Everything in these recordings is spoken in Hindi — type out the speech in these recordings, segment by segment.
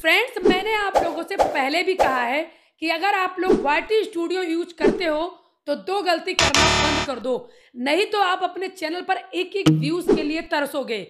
फ्रेंड्स मैंने आप लोगों से पहले भी कहा है कि अगर आप लोग वाटी स्टूडियो यूज करते हो तो दो गलती करना बंद कर दो नहीं तो आप अपने चैनल पर एक एक व्यूज के लिए तरसोगे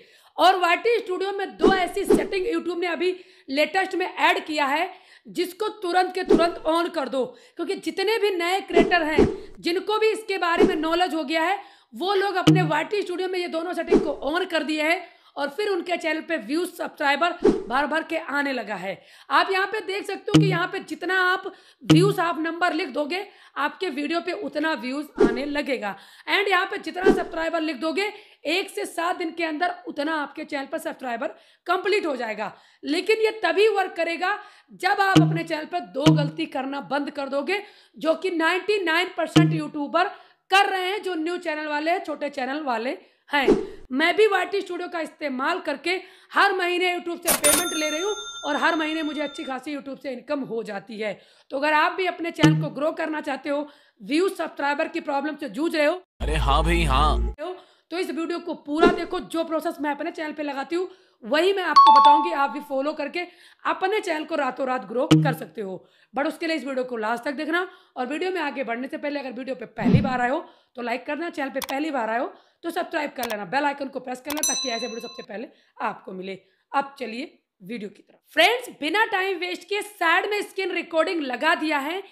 और वाटी स्टूडियो में दो ऐसी सेटिंग यूट्यूब ने अभी लेटेस्ट में ऐड किया है जिसको तुरंत के तुरंत ऑन कर दो क्योंकि जितने भी नए क्रिएटर हैं जिनको भी इसके बारे में नॉलेज हो गया है वो लोग अपने वाटी स्टूडियो में ये दोनों सेटिंग को ऑन कर दिए हैं और फिर उनके चैनल पे व्यूज सब्सक्राइबर भर भर के आने लगा है आप यहाँ पे देख सकते हो कि यहाँ पे जितना आप व्यूज आप नंबर लिख दोगे आपके वीडियो पे उतना व्यूज आने लगेगा एंड यहाँ पे जितना सब्सक्राइबर लिख दोगे एक से सात दिन के अंदर उतना आपके चैनल पर सब्सक्राइबर कंप्लीट हो जाएगा लेकिन ये तभी वर्क करेगा जब आप अपने चैनल पर दो गलती करना बंद कर दोगे जो कि 99 परसेंट यूट्यूबर कर रहे हैं जो न्यू चैनल वाले छोटे चैनल वाले हैं मैं भी वाटी स्टूडियो का इस्तेमाल करके हर महीने यूट्यूब से पेमेंट ले रही हूँ और हर महीने मुझे अच्छी खासी यूट्यूब से इनकम हो जाती है तो अगर आप भी अपने चैनल को ग्रो करना चाहते हो व्यू सब्सक्राइबर की प्रॉब्लम से जूझ रहे हो अरे हाँ भाई हाँ तो इस वीडियो को पूरा देखो जो प्रोसेस मैं अपने चैनल पे लगाती हूँ वही मैं आपको बताऊंगी आप भी फॉलो करके अपने चैनल को रातों रात ग्रो कर सकते हो बट उसके लिए इस वीडियो को लास्ट तक देखना और वीडियो में आगे बढ़ने से पहले अगर वीडियो पे पहली बार आए हो तो लाइक करना चैनल पे पहली बार आए हो तो सब्सक्राइब कर लेना बेल आइकन को प्रेस करना ताकि ऐसे वीडियो सबसे पहले आपको मिले अब चलिए वीडियो की तरफ फ्रेंड्स बिना टाइम वेस्ट किए साइड में स्क्रीन रिकॉर्डिंग लगा दिया है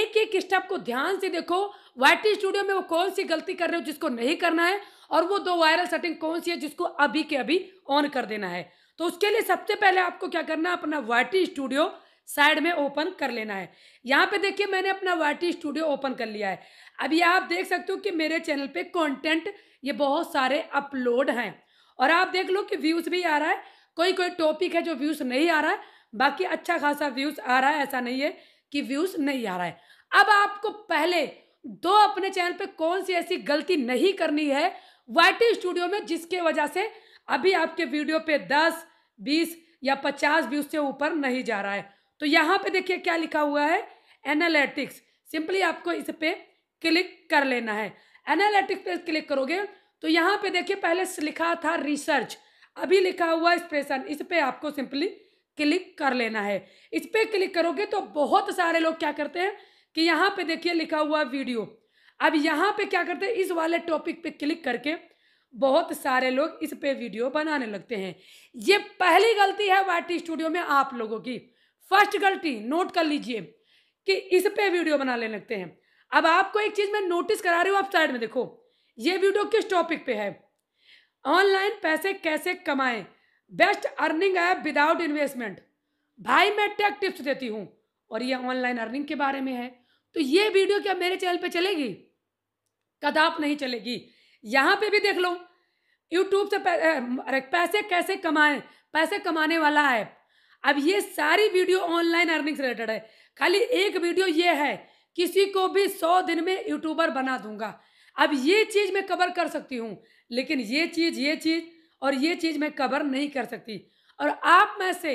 एक एक स्टेप को ध्यान से देखो वाइटी स्टूडियो में वो कौन सी गलती कर रहे हो जिसको नहीं करना है और वो दो वायरल सेटिंग कौन सी है जिसको अभी के अभी ऑन कर देना है तो उसके लिए सबसे पहले आपको क्या करना है अपना वाटी स्टूडियो साइड में ओपन कर लेना है यहाँ पे देखिए मैंने अपना वाटी स्टूडियो ओपन कर लिया है अभी आप देख सकते हो कि मेरे चैनल पे कंटेंट ये बहुत सारे अपलोड हैं और आप देख लो कि व्यूज़ भी आ रहा है कोई कोई टॉपिक है जो व्यूज़ नहीं आ रहा है बाकी अच्छा खासा व्यूज़ आ रहा है ऐसा नहीं है कि व्यूज़ नहीं आ रहा है अब आपको पहले दो अपने चैनल पे कौन सी ऐसी गलती नहीं करनी है वाई स्टूडियो में जिसके वजह से अभी आपके वीडियो पे दस बीस या पचास व्यूज से ऊपर नहीं जा रहा है तो यहाँ पे देखिए क्या लिखा हुआ है एनालिटिक्स सिंपली आपको इस पे क्लिक कर लेना है एनालिटिक्स पे क्लिक करोगे तो यहाँ पे देखिए पहले लिखा था रिसर्च अभी लिखा हुआ एक्सप्रेशन इस पर आपको सिंपली क्लिक कर लेना है इस पर क्लिक करोगे तो बहुत सारे लोग क्या करते हैं कि यहाँ पे देखिए लिखा हुआ वीडियो अब यहाँ पे क्या करते हैं इस वाले टॉपिक पे क्लिक करके बहुत सारे लोग इस पे वीडियो बनाने लगते हैं ये पहली गलती है वाटी स्टूडियो में आप लोगों की फर्स्ट गलती नोट कर लीजिए कि इस पे वीडियो बनाने लगते हैं अब आपको एक चीज़ मैं नोटिस करा रही हूँ आप साइड में देखो ये वीडियो किस टॉपिक पे है ऑनलाइन पैसे कैसे कमाएं best earning app without investment भाई मैं टेक टिप्स देती हूँ और ये ऑनलाइन अर्निंग के बारे में है तो ये वीडियो क्या मेरे चैनल पे चलेगी कदाप नहीं चलेगी यहाँ पे भी देख लो यूट्यूब से अरे पैसे कैसे कमाएं पैसे कमाने वाला ऐप अब ये सारी वीडियो ऑनलाइन अर्निंग से रिलेटेड है खाली एक वीडियो ये है किसी को भी सौ दिन में यूट्यूबर बना दूंगा अब ये चीज़ मैं कवर कर सकती हूँ लेकिन ये चीज़ ये चीज़ और ये चीज़ मैं कवर नहीं कर सकती और आप में से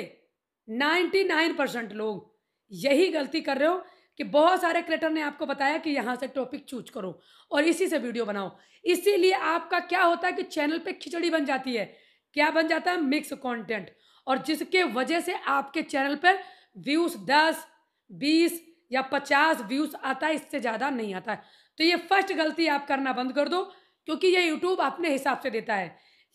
99 परसेंट लोग यही गलती कर रहे हो कि बहुत सारे क्रिएटर ने आपको बताया कि यहाँ से टॉपिक चूज करो और इसी से वीडियो बनाओ इसीलिए आपका क्या होता है कि चैनल पे खिचड़ी बन जाती है क्या बन जाता है मिक्स कंटेंट और जिसके वजह से आपके चैनल पर व्यूज़ दस बीस या पचास व्यूज़ आता है इससे ज़्यादा नहीं आता है तो ये फर्स्ट गलती आप करना बंद कर दो क्योंकि ये यूट्यूब अपने हिसाब से देता है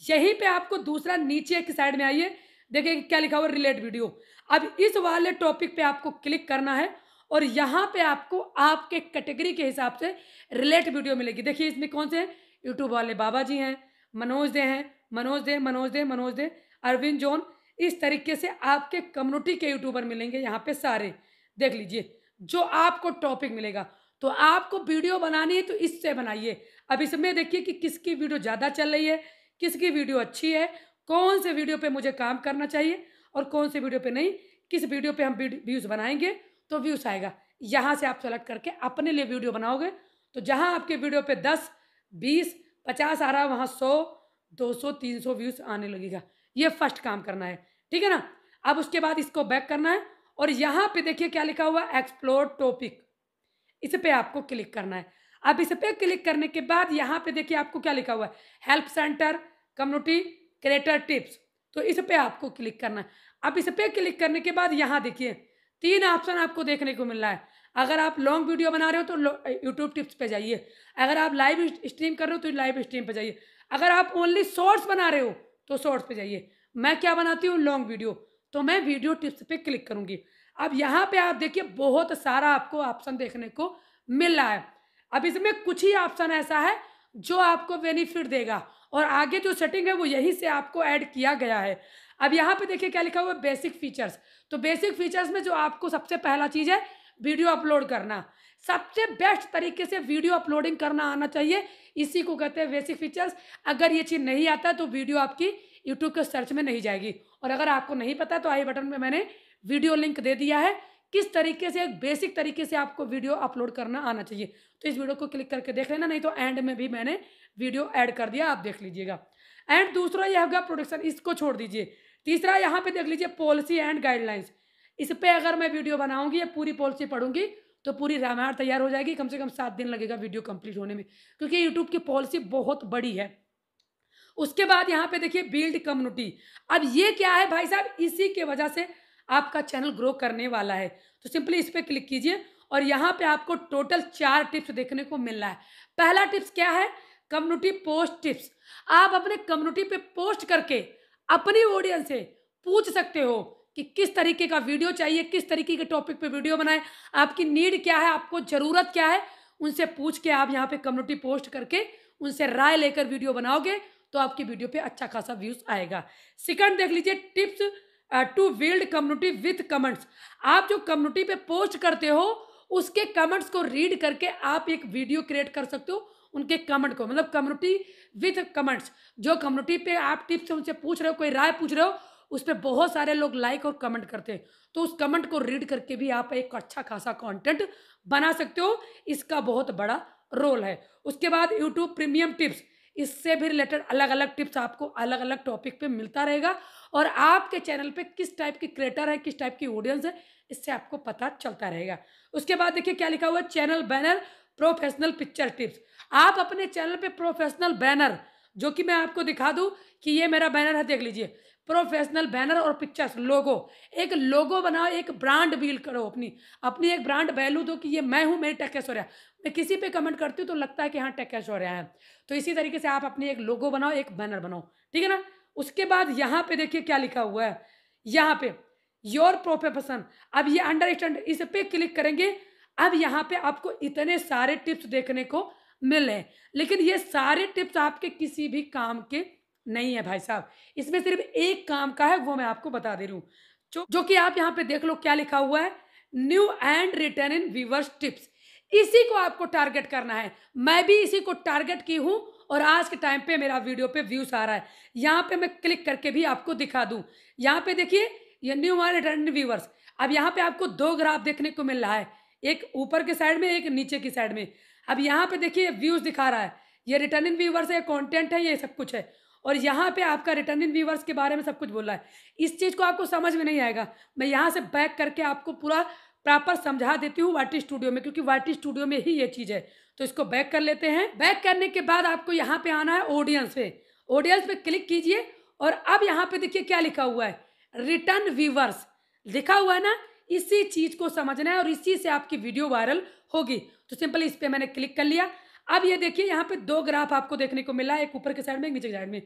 यहीं पे आपको दूसरा नीचे की साइड में आइए देखिए क्या लिखा हुआ रिलेट वीडियो अब इस वाले टॉपिक पे आपको क्लिक करना है और यहाँ पे आपको आपके कैटेगरी के हिसाब से रिलेट वीडियो मिलेगी देखिए इसमें कौन से हैं यूट्यूब वाले बाबा जी हैं मनोज दे हैं मनोज दे मनोज दे मनोज दे अरविंद जोन इस तरीके से आपके कम्युनिटी के यूट्यूबर मिलेंगे यहाँ पे सारे देख लीजिए जो आपको टॉपिक मिलेगा तो आपको वीडियो बनानी है तो इससे बनाइए अब इसमें देखिए कि किसकी वीडियो ज़्यादा चल रही है किसकी वीडियो अच्छी है कौन से वीडियो पे मुझे काम करना चाहिए और कौन से वीडियो पे नहीं किस वीडियो पे हम व्यूज़ बनाएंगे तो व्यूस आएगा यहाँ से आप सेलेक्ट करके अपने लिए वीडियो बनाओगे तो जहाँ आपके वीडियो पे दस बीस पचास आ रहा है वहाँ सौ दो सौ तीन सौ व्यूज़ आने लगेगा ये फर्स्ट काम करना है ठीक है ना अब उसके बाद इसको बैक करना है और यहाँ पे देखिए क्या लिखा हुआ है एक्सप्लोर टॉपिक इस पर आपको क्लिक करना है अब इस पर क्लिक करने के बाद यहाँ पे देखिए आपको क्या लिखा हुआ है help center community creator tips तो इस पर आपको क्लिक करना है अब इस पर क्लिक करने के बाद यहाँ देखिए तीन ऑप्शन आपको देखने को मिल रहा है अगर आप लॉन्ग वीडियो बना रहे हो तो यूट्यूब टिप्स पे जाइए अगर आप लाइव स्ट्रीम कर रहे हो तो लाइव स्ट्रीम पे जाइए अगर आप ओनली शॉर्ट्स बना रहे हो तो शॉर्ट्स पे जाइए मैं क्या बनाती हूँ लॉन्ग वीडियो तो मैं वीडियो टिप्स पे क्लिक करूँगी अब यहाँ पे आप देखिए बहुत सारा आपको ऑप्शन देखने को मिल रहा है अब इसमें कुछ ही ऑप्शन ऐसा है जो आपको बेनिफिट देगा और आगे जो सेटिंग है वो यहीं से आपको ऐड किया गया है अब यहाँ पे देखिए क्या लिखा हुआ है बेसिक फीचर्स तो बेसिक फीचर्स में जो आपको सबसे पहला चीज़ है वीडियो अपलोड करना सबसे बेस्ट तरीके से वीडियो अपलोडिंग करना आना चाहिए इसी को कहते हैं बेसिक फीचर्स अगर ये चीज़ नहीं आता तो वीडियो आपकी यूट्यूब के सर्च में नहीं जाएगी और अगर आपको नहीं पता तो आई बटन में मैंने वीडियो लिंक दे दिया है किस तरीके से एक बेसिक तरीके से आपको वीडियो अपलोड करना आना चाहिए तो इस वीडियो को क्लिक करके देख लेना नहीं तो एंड में भी मैंने वीडियो ऐड कर दिया आप देख लीजिएगा एंड दूसरा यह होगा प्रोडक्शन इसको छोड़ दीजिए तीसरा यहाँ पे देख लीजिए पॉलिसी एंड गाइडलाइंस इस पर अगर मैं वीडियो बनाऊंगी या पूरी पॉलिसी पढ़ूंगी तो पूरी रामायण तैयार हो जाएगी कम से कम सात दिन लगेगा वीडियो कंप्लीट होने में क्योंकि यूट्यूब की पॉलिसी बहुत बड़ी है उसके बाद यहाँ पे देखिए बिल्ड कम्युनिटी अब ये क्या है भाई साहब इसी के वजह से आपका चैनल ग्रो करने वाला है तो सिंपली इस पर क्लिक कीजिए और यहाँ पे आपको टोटल चार टिप्स देखने को मिल रहा है पहला टिप्स क्या है कम्युनिटी पोस्ट टिप्स आप अपने कम्युनिटी पे पोस्ट करके अपने ऑडियंस से पूछ सकते हो कि किस तरीके का वीडियो चाहिए किस तरीके के टॉपिक पे वीडियो बनाएं आपकी नीड क्या है आपको ज़रूरत क्या है उनसे पूछ के आप यहाँ पे कम्युनिटी पोस्ट करके उनसे राय लेकर वीडियो बनाओगे तो आपकी वीडियो पे अच्छा खासा व्यूज़ आएगा सेकंड देख लीजिए tips to build community with comments आप जो कम्युनिटी पे पोस्ट करते हो उसके कमेंट्स को रीड करके आप एक वीडियो क्रिएट कर सकते हो उनके कमेंट को मतलब कम्युनिटी विथ कमेंट्स जो कम्युनिटी पे आप टिप्स उनसे पूछ रहे हो कोई राय पूछ रहे हो उस पर बहुत सारे लोग लाइक और कमेंट करते हैं तो उस कमेंट को रीड करके भी आप एक अच्छा खासा कंटेंट बना सकते हो इसका बहुत बड़ा रोल है उसके बाद यूट्यूब प्रीमियम टिप्स इससे भी रिलेटेड अलग अलग टिप्स आपको अलग अलग टॉपिक पे मिलता रहेगा और आपके चैनल पे किस टाइप के क्रिएटर है किस टाइप की ऑडियंस है इससे आपको पता चलता रहेगा उसके बाद देखिए क्या लिखा हुआ है channel banner professional picture tips आप अपने चैनल पे प्रोफेशनल बैनर जो कि मैं आपको दिखा दूं कि ये मेरा बैनर है देख लीजिए प्रोफेशनल बैनर और पिक्चर्स लोगो एक लोगो बनाओ एक ब्रांड बिल्ड करो अपनी अपनी एक ब्रांड वैल्यू दो कि ये मैं हूँ मेरी टेक हो रहा है मैं किसी पे कमेंट करती हूँ तो लगता है कि हाँ टेक हो रहा है तो इसी तरीके से आप अपनी एक लोगो बनाओ एक बैनर बनाओ ठीक है ना उसके बाद यहाँ पे देखिए क्या लिखा हुआ है यहाँ पे योर प्रोफेशन अब ये अंडर स्टैंड इस पर क्लिक करेंगे अब यहाँ पे आपको इतने सारे टिप्स देखने को मिले लेकिन ये सारे टिप्स आपके किसी भी काम के नहीं है भाई साहब इसमें सिर्फ एक काम का है वो मैं आपको बता दे रही हूँ जो, जो कि आप यहाँ पे देख लो क्या लिखा हुआ है new and returning viewers tips इसी को आपको टारगेट करना है मैं भी इसी को टारगेट की हूँ और आज के टाइम पे मेरा वीडियो पे व्यूज आ रहा है यहाँ पे मैं क्लिक करके भी आपको दिखा दूँ यहाँ पे देखिए ये न्यू एंड रिटर्न व्यूवर्स अब यहाँ पे आपको दो ग्राफ देखने को मिल रहा है एक ऊपर के साइड में एक नीचे की साइड में अब यहाँ पे देखिए व्यूज़ दिखा रहा है ये रिटर्न इन व्यूवर्स है कॉन्टेंट है ये सब कुछ है और यहाँ पे आपका रिटर्न इन व्यूवर्स के बारे में सब कुछ बोल रहा है इस चीज़ को आपको समझ में नहीं आएगा मैं यहाँ से बैक करके आपको पूरा प्रॉपर समझा देती हूँ वाटी स्टूडियो में क्योंकि वाटी स्टूडियो में ही ये चीज़ है तो इसको बैक कर लेते हैं बैक करने के बाद आपको यहाँ पे आना है ऑडियंस पे ऑडियंस पे क्लिक कीजिए और अब यहाँ पे देखिए क्या लिखा हुआ है रिटर्न व्यूवर्स लिखा हुआ है ना इसी चीज को समझना है और इसी से आपकी वीडियो वायरल होगी तो सिंपल इस पर मैंने क्लिक कर लिया अब ये देखिए यहाँ पे दो ग्राफ आपको देखने को मिला एक ऊपर के साइड में एक नीचे के साइड में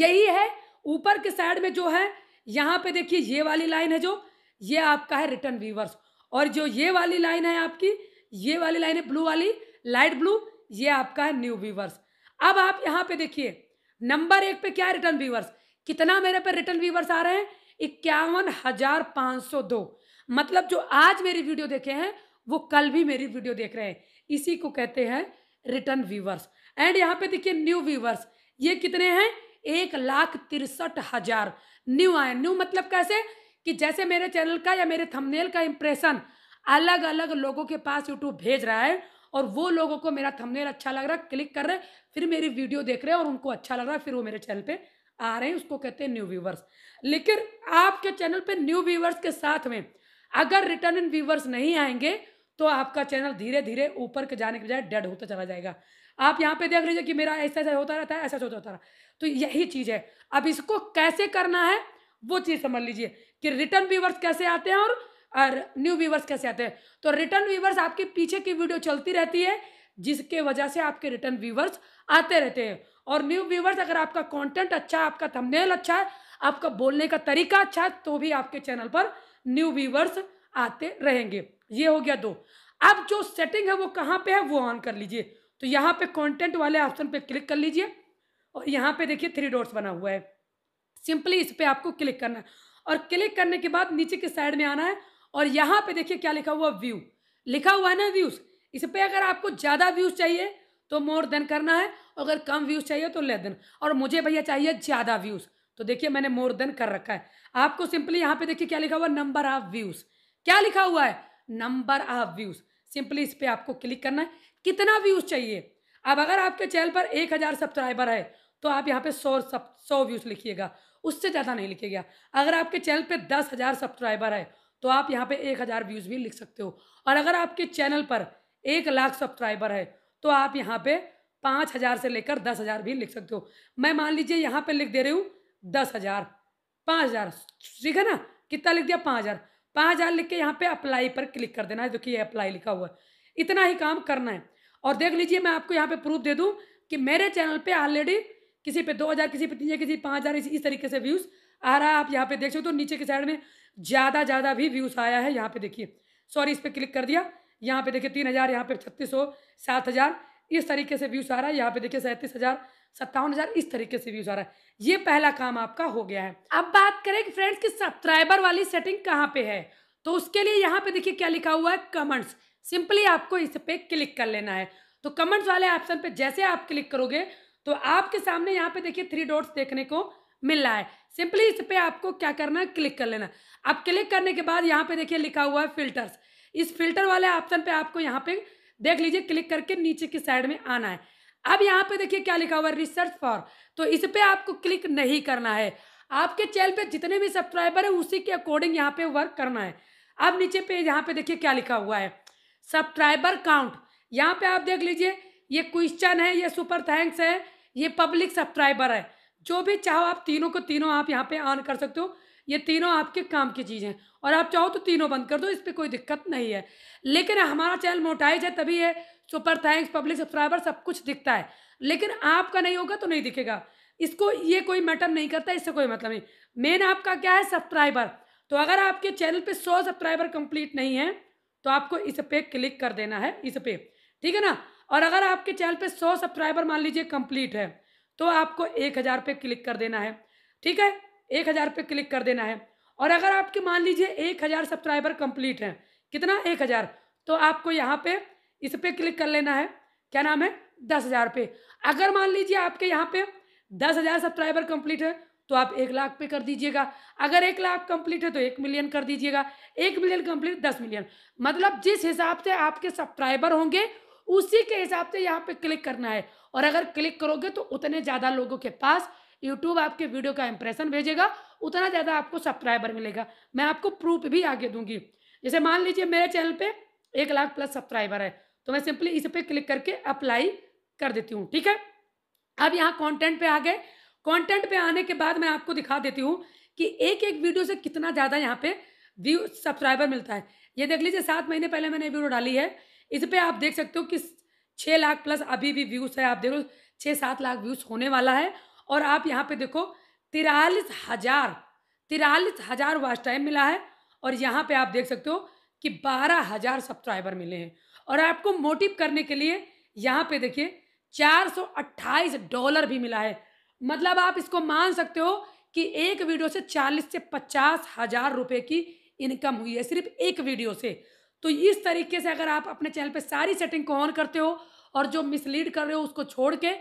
यही है ऊपर के साइड में जो है यहाँ पे देखिए ये वाली लाइन है जो ये आपका है रिटर्न व्यूवर्स और जो ये वाली लाइन है आपकी ये वाली लाइन है ब्लू वाली लाइट ब्लू ये आपका है न्यू व्यूवर्स अब आप यहाँ पे देखिए नंबर एक पे क्या है रिटर्न व्यूवर्स कितना मेरे पे रिटर्न व्यूवर्स आ रहे हैं इक्यावन हजार पाँच सौ दो मतलब जो आज मेरी वीडियो देखे हैं वो कल भी मेरी वीडियो देख रहे हैं इसी को कहते हैं रिटर्न व्यूवर्स एंड यहाँ पे देखिए न्यू व्यूवर्स ये कितने हैं एक लाख तिरसठ हजार न्यू आए न्यू मतलब कैसे कि जैसे मेरे चैनल का या मेरे थंबनेल का इम्प्रेशन अलग अलग लोगों के पास यूट्यूब भेज रहा है और वो लोगों को मेरा थंबनेल अच्छा लग रहा है क्लिक कर रहे फिर मेरी वीडियो देख रहे हैं और उनको अच्छा लग रहा है फिर वो मेरे चैनल पे आ रहे हैं उसको कहते हैं न्यू व्यूवर्स लेकिन आपके चैनल पे न्यू व्यूवर्स के साथ में अगर रिटर्न इन व्यूवर्स नहीं आएंगे तो आपका चैनल धीरे धीरे ऊपर के जाने के बजाय डेड होता चला जाएगा आप यहाँ पे देख लीजिए कि मेरा ऐसा ऐसा होता रहता है ऐसा ऐसा होता रहा तो यही चीज़ है अब इसको कैसे करना है वो चीज़ समझ लीजिए कि रिटर्न व्यूवर्स कैसे आते हैं और और न्यू व्यूवर्स कैसे आते हैं तो रिटर्न व्यूवर्स आपके पीछे की वीडियो चलती रहती है जिसके वजह से आपके रिटर्न व्यूवर्स आते रहते हैं और न्यू व्यूवर्स अगर आपका कंटेंट अच्छा है आपका थंबनेल अच्छा है आपका बोलने का तरीका अच्छा है तो भी आपके चैनल पर न्यू व्यूवर्स आते रहेंगे ये हो गया दो अब जो सेटिंग है वो कहाँ पे है वो ऑन कर लीजिए तो यहाँ पे कंटेंट वाले ऑप्शन पे क्लिक कर लीजिए और यहाँ पे देखिए थ्री डॉट्स बना हुआ है सिंपली इस पर आपको क्लिक करना है और क्लिक करने के बाद नीचे के साइड में आना है और यहाँ पे देखिए क्या लिखा हुआ व्यू लिखा हुआ है ना व्यूज़ इस पर अगर आपको ज़्यादा व्यूज़ चाहिए तो मोर देन करना है अगर कम व्यूज़ चाहिए तो लेस देन और मुझे भैया चाहिए ज़्यादा व्यूज़ तो देखिए मैंने मोर देन कर रखा है आपको सिंपली यहां पे देखिए क्या लिखा हुआ नंबर ऑफ व्यूज क्या लिखा हुआ है नंबर ऑफ व्यूज सिंपली इस पर आपको क्लिक करना है कितना व्यूज चाहिए अब अगर आपके चैनल पर एक हज़ार सब्सक्राइबर है तो आप यहाँ पे सौ सब सौ व्यूज़ लिखिएगा उससे ज़्यादा नहीं लिखिएगा अगर आपके चैनल पे दस हज़ार सब्सक्राइबर है तो आप यहाँ पे एक हज़ार व्यूज़ भी लिख सकते हो और अगर आपके चैनल पर एक लाख सब्सक्राइबर है तो आप यहाँ पे पांच हज़ार से लेकर दस हज़ार भी लिख सकते हो मैं मान लीजिए यहाँ पे लिख दे रही हूँ दस हजार पाँच हजार ठीक है ना कितना लिख दिया पाँच हजार पाँच हजार लिख के यहाँ पे अप्लाई पर क्लिक कर देना है देखिए अप्लाई लिखा हुआ है इतना ही काम करना है और देख लीजिए मैं आपको यहाँ पे प्रूफ दे दूँ कि मेरे चैनल पे ऑलरेडी किसी पे दो हज़ार किसी पे तीन हज़ार किसी पाँच हज़ार इस तरीके से व्यूज़ आ रहा है आप यहाँ पे देख सकते हो तो नीचे के साइड में ज़्यादा ज़्यादा भी व्यूज़ आया है यहाँ पे देखिए सॉरी इस पर क्लिक कर दिया यहाँ पे देखिए तीन हज़ार यहाँ पे छत्तीस सौ सात हज़ार इस तरीके से व्यूज़ आ रहा है यहाँ पे देखिए सैंतीस हज़ार सत्तावन हजार इस तरीके से व्यूज आ रहा है ये पहला काम आपका हो गया है अब बात करें फ्रेंड्स की सब्सक्राइबर वाली सेटिंग कहाँ पे है तो उसके लिए यहाँ पे देखिए क्या लिखा हुआ है कमेंट्स सिंपली आपको इस पे क्लिक कर लेना है तो कमेंट्स वाले ऑप्शन पे जैसे आप क्लिक करोगे तो आपके सामने यहाँ पे देखिए थ्री डॉट्स देखने को मिल रहा है सिंपली इस पे आपको क्या करना है क्लिक कर लेना अब क्लिक करने के बाद यहाँ पे देखिए लिखा हुआ है फिल्टर्स इस फिल्टर वाले ऑप्शन पे आपको यहाँ पे देख लीजिए क्लिक करके नीचे की साइड में आना है अब यहाँ पे देखिए क्या लिखा हुआ है रिसर्च फॉर तो इस पर आपको क्लिक नहीं करना है आपके चैनल पे जितने भी सब्सक्राइबर है उसी के अकॉर्डिंग यहाँ पे वर्क करना है अब नीचे पे यहाँ पे देखिए क्या लिखा हुआ है सब्सक्राइबर काउंट यहाँ पे आप देख लीजिए ये क्वेश्चन है ये सुपर थैंक्स है ये पब्लिक सब्सक्राइबर है जो भी चाहो आप तीनों को तीनों आप यहाँ पे ऑन कर सकते हो ये तीनों आपके काम की चीज़ें हैं और आप चाहो तो तीनों बंद कर दो इस पर कोई दिक्कत नहीं है लेकिन हमारा चैनल मोटाइज है तभी है सुपर थैंक्स पब्लिक सब्सक्राइबर सब कुछ दिखता है लेकिन आपका नहीं होगा तो नहीं दिखेगा इसको ये कोई मैटर नहीं करता इससे कोई मतलब नहीं मेन आपका क्या है सब्सक्राइबर तो अगर आपके चैनल पे सौ सब्सक्राइबर कंप्लीट नहीं है तो आपको इस पे क्लिक कर देना है इस पे ठीक है ना और अगर आपके चैनल पे सौ सब्सक्राइबर मान लीजिए कंप्लीट है तो आपको एक हज़ार पे क्लिक कर देना है ठीक है एक हज़ार पे क्लिक कर देना है और अगर आपके मान लीजिए एक हज़ार सब्सक्राइबर कंप्लीट है कितना एक हज़ार तो आपको यहाँ पे इस पर क्लिक कर लेना है क्या नाम है दस हज़ार पे अगर मान लीजिए आपके यहाँ पे दस हज़ार सब्सक्राइबर कंप्लीट है तो आप एक लाख पे कर दीजिएगा अगर एक लाख कंप्लीट है तो एक मिलियन कर दीजिएगा एक मिलियन कंप्लीट दस मिलियन मतलब जिस हिसाब से आपके सब्सक्राइबर होंगे उसी के हिसाब से यहाँ पे क्लिक करना है और अगर क्लिक करोगे तो उतने ज़्यादा लोगों के पास यूट्यूब आपके वीडियो का इंप्रेशन भेजेगा उतना ज़्यादा आपको सब्सक्राइबर मिलेगा मैं आपको प्रूफ भी आगे दूंगी जैसे मान लीजिए मेरे चैनल पे एक लाख प्लस सब्सक्राइबर है तो मैं सिंपली इस पर क्लिक करके अप्लाई कर देती हूँ ठीक है अब यहाँ कॉन्टेंट पे आ गए कॉन्टेंट पे आने के बाद मैं आपको दिखा देती हूँ कि एक एक वीडियो से कितना ज़्यादा यहाँ पे व्यू सब्सक्राइबर मिलता है ये देख लीजिए सात महीने पहले मैंने वीडियो डाली है इस पर आप देख सकते हो कि छः लाख प्लस अभी भी व्यूज़ है आप देखो छः सात लाख व्यूज़ होने वाला है और आप यहाँ पे देखो तिरालीस हज़ार तिरालीस हज़ार वाच टाइम मिला है और यहाँ पे आप देख सकते हो कि बारह हजार सब्सक्राइबर मिले हैं और आपको मोटिव करने के लिए यहाँ पे देखिए चार सौ अट्ठाईस डॉलर भी मिला है मतलब आप इसको मान सकते हो कि एक वीडियो से चालीस से पचास हजार रुपये की इनकम हुई है सिर्फ एक वीडियो से तो इस तरीके से अगर आप अपने चैनल पे सारी सेटिंग को ऑन करते हो और जो मिसलीड कर रहे हो उसको छोड़ के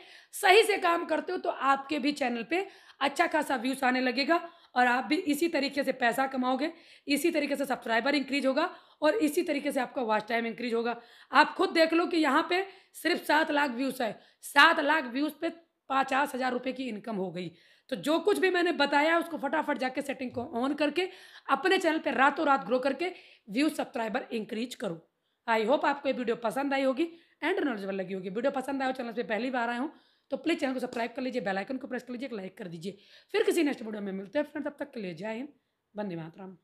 सही से काम करते हो तो आपके भी चैनल पे अच्छा खासा व्यूज आने लगेगा और आप भी इसी तरीके से पैसा कमाओगे इसी तरीके से सब्सक्राइबर इंक्रीज होगा और इसी तरीके से आपका वॉच टाइम इंक्रीज होगा आप खुद देख लो कि यहाँ पे सिर्फ सात लाख व्यूज़ है सात लाख व्यूज़ पे पचास हज़ार रुपये की इनकम हो गई तो जो कुछ भी मैंने बताया उसको फटाफट जाके सेटिंग को ऑन करके अपने चैनल पर रातों रात ग्रो करके व्यूज सब्सक्राइबर इंक्रीज करो आई होप आपको ये वीडियो पसंद आई होगी एंड नॉलेजेबल लगी होगी वीडियो पसंद आए हो चैनल पर पहली बार आए हूँ तो प्लीज़ चैनल को सब्सक्राइब कर लीजिए बेलाइकन को प्रेस कर लीजिए लाइक कर दीजिए फिर किसी नेक्स्ट वीडियो में मिलते हैं फ्रेंड तब तक के लिए जय हिंद बंदे मातराम